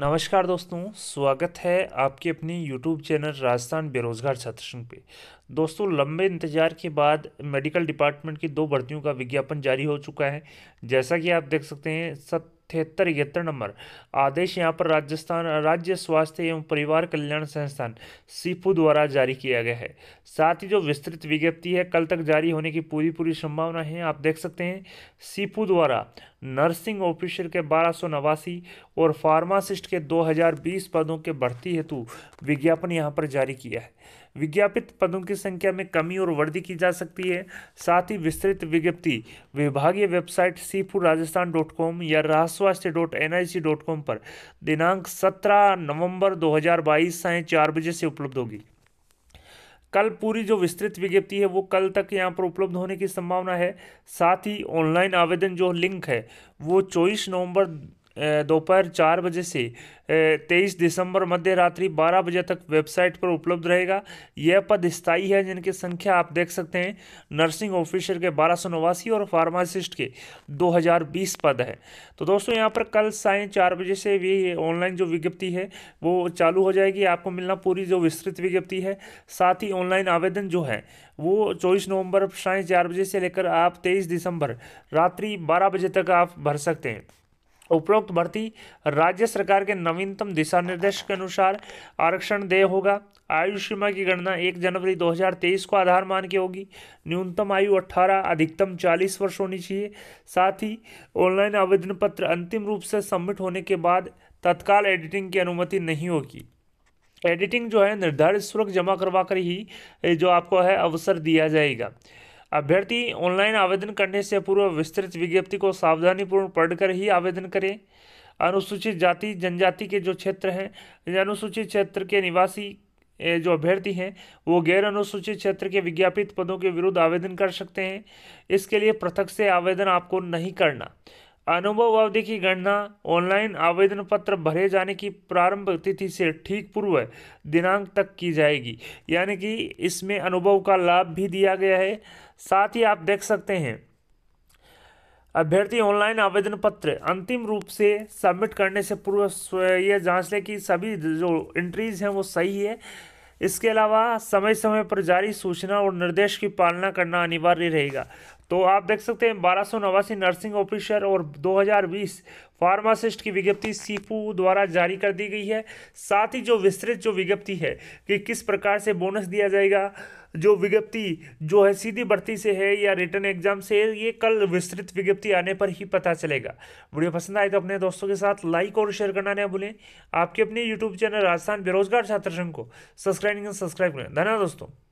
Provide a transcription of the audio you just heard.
नमस्कार दोस्तों स्वागत है आपके अपने यूट्यूब चैनल राजस्थान बेरोजगार संघ पे दोस्तों लंबे इंतजार के बाद मेडिकल डिपार्टमेंट की दो भर्तियों का विज्ञापन जारी हो चुका है जैसा कि आप देख सकते हैं सत तिहत्तर इकहत्तर नंबर आदेश यहाँ पर राजस्थान राज्य स्वास्थ्य एवं परिवार कल्याण संस्थान सीफू द्वारा जारी किया गया है साथ ही जो विस्तृत विज्ञप्ति है कल तक जारी होने की पूरी पूरी संभावना है आप देख सकते हैं सीफू द्वारा नर्सिंग ऑफिसर के बारह और फार्मासिस्ट के 2020 पदों के भर्ती हेतु विज्ञापन यहाँ पर जारी किया है विज्ञापित पदों की संख्या में कमी और वृद्धि की जा सकती है साथ ही विस्तृत विज्ञप्ति विभागीय वेबसाइट सी फूड राजस्थान डॉट कॉम या Rajswasthya dot N I C dot com पर दिनांक सत्रह नवंबर दो हज़ार बाईस साय चार बजे से उपलब्ध होगी कल पूरी जो विस्तृत विज्ञप्ति है वो कल तक यहाँ पर उपलब्ध होने की संभावना है साथ ही ऑनलाइन आवेदन जो लिंक है वो चौबीस नवंबर दोपहर चार बजे से तेईस दिसंबर मध्य रात्रि बारह बजे तक वेबसाइट पर उपलब्ध रहेगा यह पद स्थायी है जिनकी संख्या आप देख सकते हैं नर्सिंग ऑफिसर के बारह सौ नवासी और फार्मासिस्ट के दो हज़ार बीस पद है तो दोस्तों यहाँ पर कल साय चार बजे से भी ऑनलाइन जो विज्ञप्ति है वो चालू हो जाएगी आपको मिलना पूरी जो विस्तृत विज्ञप्ति है साथ ही ऑनलाइन आवेदन जो है वो चौबीस नवम्बर साय चार बजे से लेकर आप तेईस दिसंबर रात्रि बारह बजे तक आप भर सकते हैं उपरोक्त भर्ती राज्य सरकार के नवीनतम दिशा निर्देश के अनुसार आरक्षण देय होगा आयु सीमा की गणना 1 जनवरी 2023 को आधार मान के होगी न्यूनतम आयु 18 अधिकतम 40 वर्ष होनी चाहिए साथ ही ऑनलाइन आवेदन पत्र अंतिम रूप से सबमिट होने के बाद तत्काल एडिटिंग की अनुमति नहीं होगी एडिटिंग जो है निर्धारित शुल्क जमा करवा कर ही जो आपको है अवसर दिया जाएगा अभ्यर्थी ऑनलाइन आवेदन करने से पूर्व विस्तृत विज्ञप्ति को सावधानीपूर्ण पढ़कर ही आवेदन करें अनुसूचित जाति जनजाति के जो क्षेत्र हैं अनुसूचित क्षेत्र के निवासी जो अभ्यर्थी हैं वो गैर अनुसूचित क्षेत्र के विज्ञापित पदों के विरुद्ध आवेदन कर सकते हैं इसके लिए पृथक से आवेदन आपको नहीं करना अनुभव अवधि की गणना ऑनलाइन आवेदन पत्र भरे जाने की प्रारंभ तिथि से ठीक पूर्व दिनांक तक की जाएगी यानी कि इसमें अनुभव का लाभ भी दिया गया है साथ ही आप देख सकते हैं अभ्यर्थी ऑनलाइन आवेदन पत्र अंतिम रूप से सबमिट करने से पूर्व यह जांच लें कि सभी जो एंट्रीज हैं वो सही है इसके अलावा समय समय पर जारी सूचना और निर्देश की पालना करना अनिवार्य रहेगा तो आप देख सकते हैं बारह नर्सिंग ऑफिसर और 2020 फार्मासिस्ट की विज्ञप्ति सीपू द्वारा जारी कर दी गई है साथ ही जो विस्तृत जो विज्ञप्ति है कि किस प्रकार से बोनस दिया जाएगा जो विज्ञप्ति जो है सीधी भर्ती से है या रिटर्न एग्जाम से है ये कल विस्तृत विज्ञप्ति आने पर ही पता चलेगा वीडियो पसंद आए तो अपने दोस्तों के साथ लाइक और शेयर करना ना भूलें आपके अपने यूट्यूब चैनल राजस्थान बेरोजगार छात्र संघ को सब्सक्राइब सब्सक्राइब करें धन्यवाद दोस्तों